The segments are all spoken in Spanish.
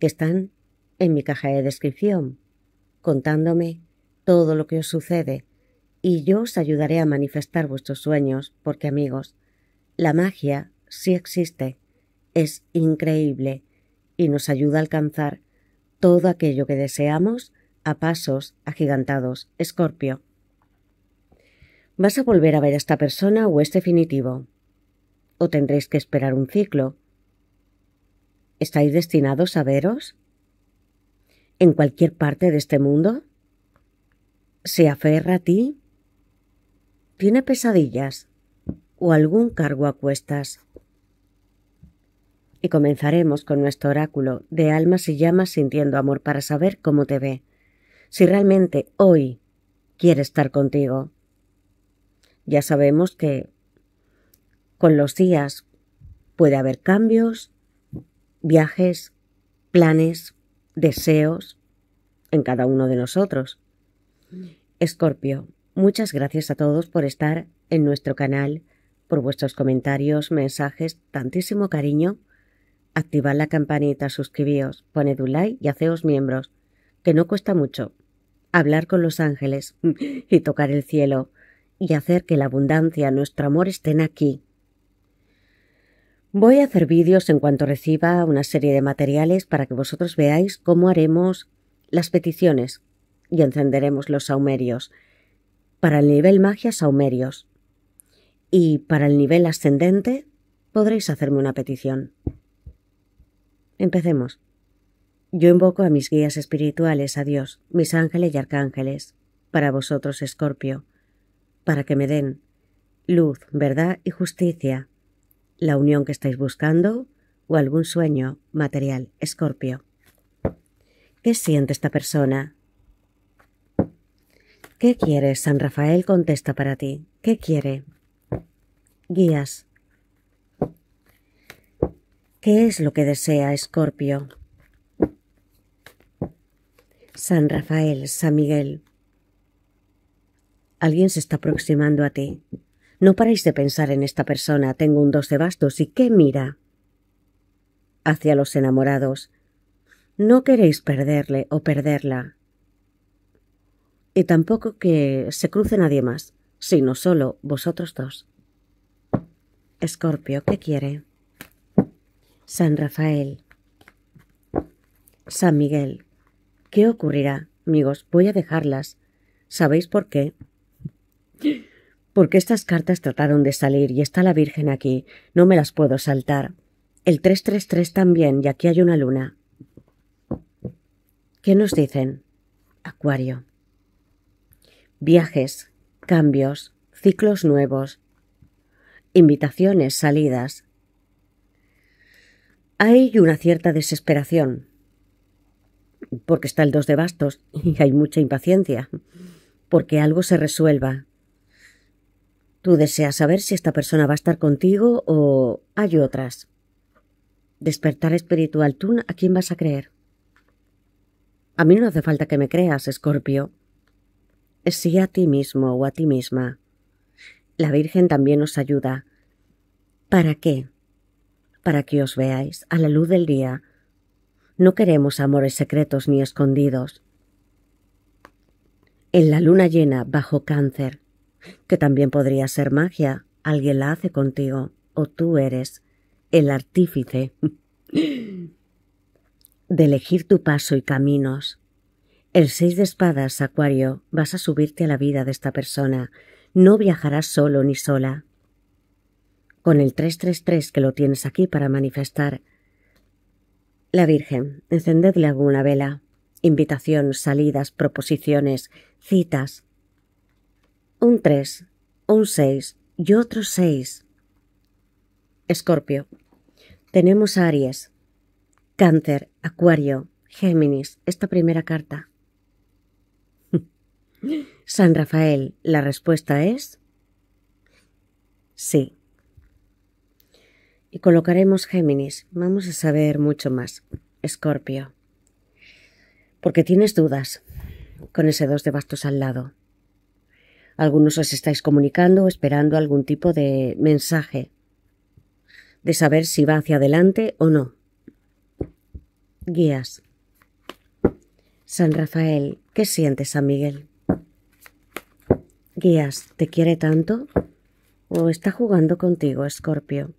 que están en mi caja de descripción, contándome todo lo que os sucede y yo os ayudaré a manifestar vuestros sueños, porque amigos, la magia sí existe, es increíble y nos ayuda a alcanzar todo aquello que deseamos a pasos agigantados. Escorpio. ¿Vas a volver a ver a esta persona o es definitivo? ¿O tendréis que esperar un ciclo? ¿Estáis destinados a veros? ¿En cualquier parte de este mundo? ¿Se aferra a ti? ¿Tiene pesadillas? ¿O algún cargo a cuestas? Y comenzaremos con nuestro oráculo de almas y llamas sintiendo amor para saber cómo te ve, si realmente hoy quiere estar contigo. Ya sabemos que con los días puede haber cambios viajes, planes, deseos en cada uno de nosotros. Escorpio, muchas gracias a todos por estar en nuestro canal, por vuestros comentarios, mensajes, tantísimo cariño. Activad la campanita, suscribíos, poned un like y haceos miembros, que no cuesta mucho. Hablar con los ángeles y tocar el cielo y hacer que la abundancia, nuestro amor estén aquí, Voy a hacer vídeos en cuanto reciba una serie de materiales para que vosotros veáis cómo haremos las peticiones y encenderemos los saumerios. Para el nivel magia, saumerios. Y para el nivel ascendente, podréis hacerme una petición. Empecemos. Yo invoco a mis guías espirituales, a Dios, mis ángeles y arcángeles, para vosotros, Escorpio, para que me den luz, verdad y justicia la unión que estáis buscando o algún sueño material, Escorpio. ¿Qué siente esta persona? ¿Qué quiere? San Rafael contesta para ti. ¿Qué quiere? Guías. ¿Qué es lo que desea Escorpio? San Rafael, San Miguel. Alguien se está aproximando a ti. No paréis de pensar en esta persona, tengo un dos de bastos y qué mira. Hacia los enamorados. No queréis perderle o perderla. Y tampoco que se cruce nadie más, sino solo vosotros dos. Escorpio, ¿qué quiere? San Rafael. San Miguel. ¿Qué ocurrirá? Amigos, voy a dejarlas. ¿Sabéis por qué? Porque estas cartas trataron de salir y está la Virgen aquí, no me las puedo saltar. El 333 también, y aquí hay una luna. ¿Qué nos dicen? Acuario. Viajes, cambios, ciclos nuevos, invitaciones, salidas. Hay una cierta desesperación, porque está el 2 de bastos y hay mucha impaciencia, porque algo se resuelva, Tú deseas saber si esta persona va a estar contigo o hay otras. Despertar espiritual, ¿tú a quién vas a creer? A mí no hace falta que me creas, Escorpio. Sí a ti mismo o a ti misma. La Virgen también os ayuda. ¿Para qué? Para que os veáis a la luz del día. No queremos amores secretos ni escondidos. En la luna llena bajo cáncer que también podría ser magia. Alguien la hace contigo, o tú eres el artífice de elegir tu paso y caminos. El seis de espadas, Acuario, vas a subirte a la vida de esta persona. No viajarás solo ni sola. Con el 333 que lo tienes aquí para manifestar. La Virgen, encendedle alguna vela. Invitación, salidas, proposiciones, citas, un 3, un 6 y otro 6. Escorpio. Tenemos Aries, Cáncer, Acuario, Géminis, esta primera carta. San Rafael, la respuesta es sí. Y colocaremos Géminis. Vamos a saber mucho más. Escorpio. Porque tienes dudas con ese dos de bastos al lado. Algunos os estáis comunicando o esperando algún tipo de mensaje, de saber si va hacia adelante o no. Guías. San Rafael, ¿qué sientes, San Miguel? Guías, ¿te quiere tanto? ¿O está jugando contigo, Escorpio?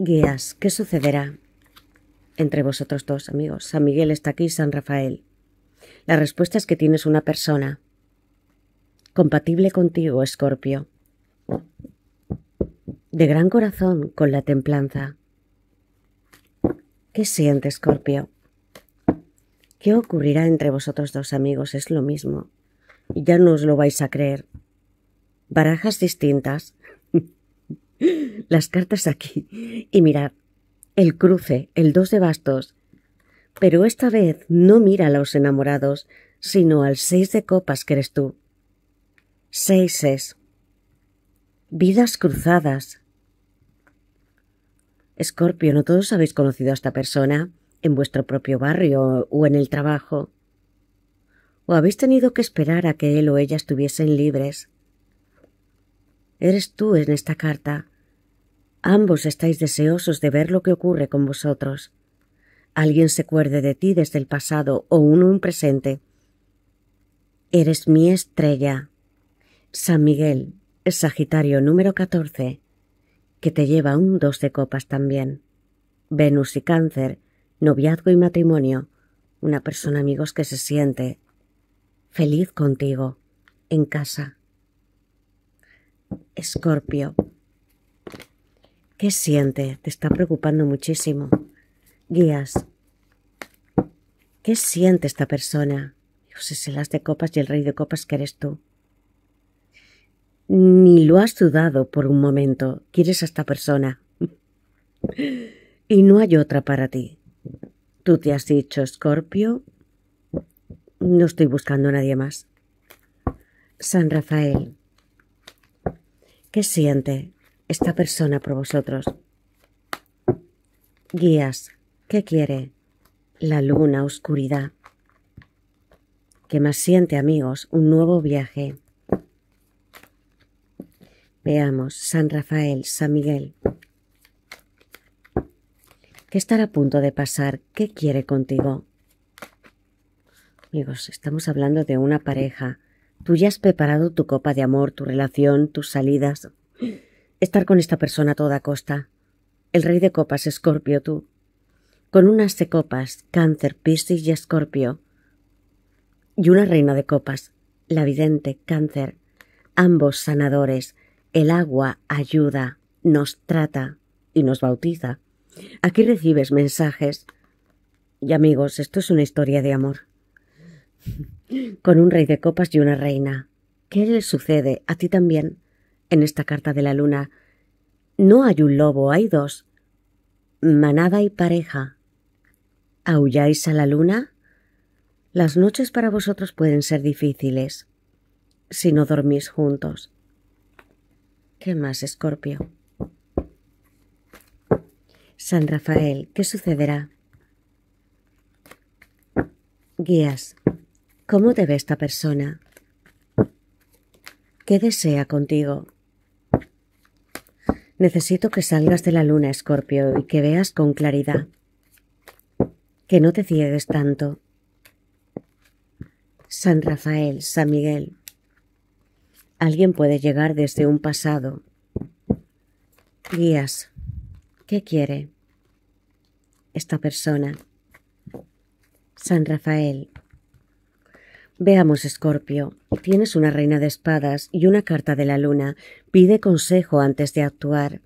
Guías, ¿qué sucederá entre vosotros dos, amigos? San Miguel está aquí, San Rafael. La respuesta es que tienes una persona compatible contigo, Escorpio. De gran corazón con la templanza. ¿Qué siente, Escorpio? ¿Qué ocurrirá entre vosotros dos amigos? Es lo mismo. Y ya no os lo vais a creer. Barajas distintas. Las cartas aquí. Y mirad, el cruce, el dos de bastos. Pero esta vez no mira a los enamorados, sino al seis de copas que eres tú. 6 Vidas cruzadas. Escorpio, no todos habéis conocido a esta persona en vuestro propio barrio o en el trabajo. O habéis tenido que esperar a que él o ella estuviesen libres. Eres tú en esta carta. Ambos estáis deseosos de ver lo que ocurre con vosotros. Alguien se acuerde de ti desde el pasado o uno un presente. Eres mi estrella. San Miguel Sagitario número 14, que te lleva un dos de copas también. Venus y Cáncer, noviazgo y matrimonio, una persona amigos que se siente feliz contigo, en casa. Escorpio, ¿qué siente? Te está preocupando muchísimo. Guías, ¿qué siente esta persona? Dios, sé el as de copas y el rey de copas que eres tú. Ni lo has dudado por un momento. Quieres a esta persona. y no hay otra para ti. Tú te has dicho, Scorpio, no estoy buscando a nadie más. San Rafael, ¿qué siente esta persona por vosotros? Guías, ¿qué quiere? La luna, oscuridad. ¿Qué más siente, amigos? Un nuevo viaje. Veamos, San Rafael, San Miguel. ¿Qué estará a punto de pasar? ¿Qué quiere contigo? Amigos, estamos hablando de una pareja. Tú ya has preparado tu copa de amor, tu relación, tus salidas. Estar con esta persona a toda costa. El rey de copas, Escorpio, tú. Con unas de copas, Cáncer, Piscis y Escorpio. Y una reina de copas, la vidente, Cáncer. Ambos sanadores, el agua ayuda, nos trata y nos bautiza. Aquí recibes mensajes. Y amigos, esto es una historia de amor. Con un rey de copas y una reina. ¿Qué le sucede a ti también en esta carta de la luna? No hay un lobo, hay dos. Manada y pareja. ¿Aulláis a la luna? Las noches para vosotros pueden ser difíciles si no dormís juntos. ¿Qué más, Escorpio? San Rafael, ¿qué sucederá? Guías, ¿cómo te ve esta persona? ¿Qué desea contigo? Necesito que salgas de la luna, Escorpio, y que veas con claridad. Que no te ciegues tanto. San Rafael, San Miguel, Alguien puede llegar desde un pasado. Guías. ¿Qué quiere esta persona? San Rafael. Veamos, Escorpio. Tienes una reina de espadas y una carta de la luna. Pide consejo antes de actuar.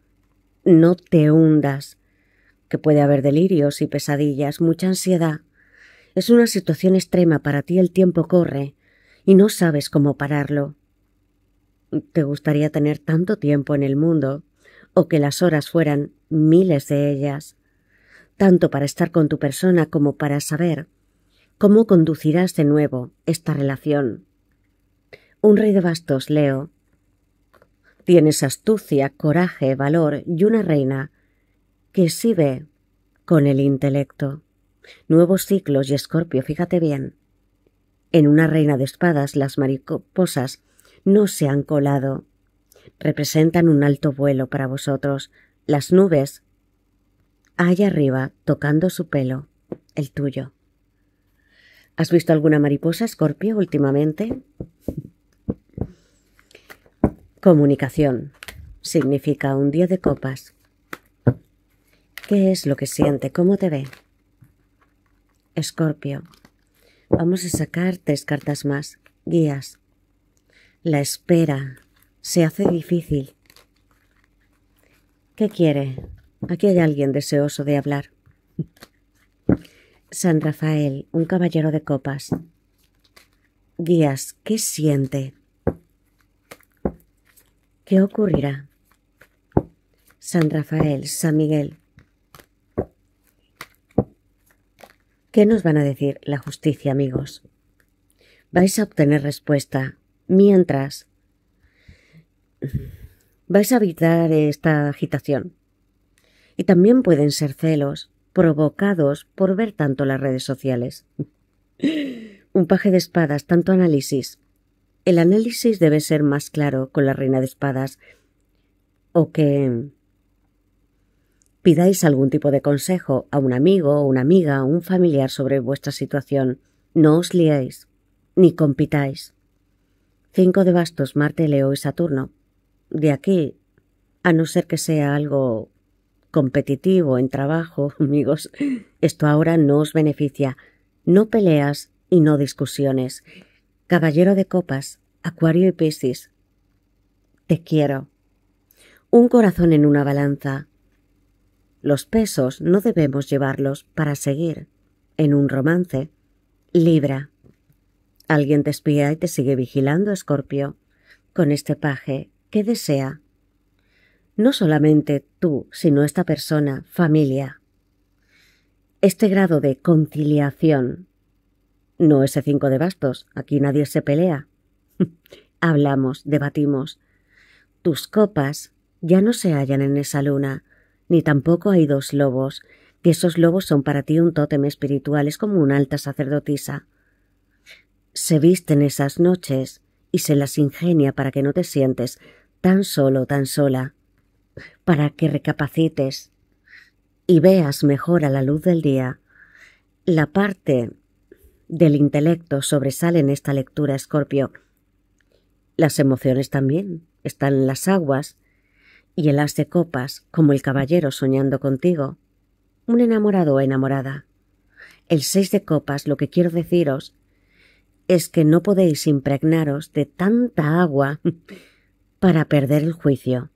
No te hundas, que puede haber delirios y pesadillas, mucha ansiedad. Es una situación extrema para ti, el tiempo corre y no sabes cómo pararlo te gustaría tener tanto tiempo en el mundo, o que las horas fueran miles de ellas, tanto para estar con tu persona como para saber cómo conducirás de nuevo esta relación. Un rey de bastos, Leo. Tienes astucia, coraje, valor y una reina que sí ve con el intelecto. Nuevos ciclos y escorpio, fíjate bien. En una reina de espadas las mariposas no se han colado. Representan un alto vuelo para vosotros, las nubes. Allá arriba, tocando su pelo, el tuyo. ¿Has visto alguna mariposa, Scorpio, últimamente? Comunicación significa un día de copas. ¿Qué es lo que siente? ¿Cómo te ve? Escorpio. Vamos a sacar tres cartas más. Guías. La espera se hace difícil. ¿Qué quiere? Aquí hay alguien deseoso de hablar. San Rafael, un caballero de copas. Guías, ¿qué siente? ¿Qué ocurrirá? San Rafael, San Miguel. ¿Qué nos van a decir la justicia, amigos? Vais a obtener respuesta Mientras, vais a evitar esta agitación. Y también pueden ser celos provocados por ver tanto las redes sociales. Un paje de espadas, tanto análisis. El análisis debe ser más claro con la reina de espadas o que pidáis algún tipo de consejo a un amigo, una amiga, un familiar sobre vuestra situación. No os liéis, ni compitáis. Cinco de bastos, Marte, Leo y Saturno. De aquí, a no ser que sea algo competitivo en trabajo, amigos, esto ahora no os beneficia. No peleas y no discusiones. Caballero de copas, Acuario y Piscis. Te quiero. Un corazón en una balanza. Los pesos no debemos llevarlos para seguir en un romance. Libra. Alguien te espía y te sigue vigilando, Escorpio. Con este paje, ¿qué desea? No solamente tú, sino esta persona, familia. Este grado de conciliación. No ese cinco de bastos, aquí nadie se pelea. Hablamos, debatimos. Tus copas ya no se hallan en esa luna, ni tampoco hay dos lobos, que esos lobos son para ti un tótem espiritual, es como una alta sacerdotisa se visten esas noches y se las ingenia para que no te sientes tan solo, tan sola, para que recapacites y veas mejor a la luz del día. La parte del intelecto sobresale en esta lectura, Escorpio. Las emociones también están en las aguas y el as de copas, como el caballero soñando contigo. Un enamorado o enamorada. El seis de copas, lo que quiero deciros, es que no podéis impregnaros de tanta agua para perder el juicio.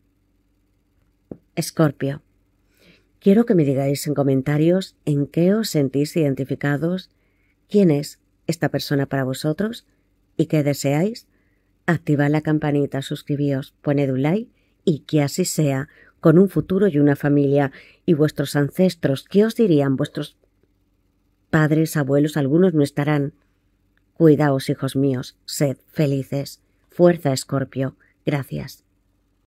Escorpio. Quiero que me digáis en comentarios en qué os sentís identificados, quién es esta persona para vosotros y qué deseáis. Activad la campanita, suscribíos, poned un like y que así sea, con un futuro y una familia. Y vuestros ancestros, ¿qué os dirían? Vuestros padres, abuelos, algunos no estarán. Cuidaos, hijos míos, sed felices. Fuerza, Escorpio. Gracias.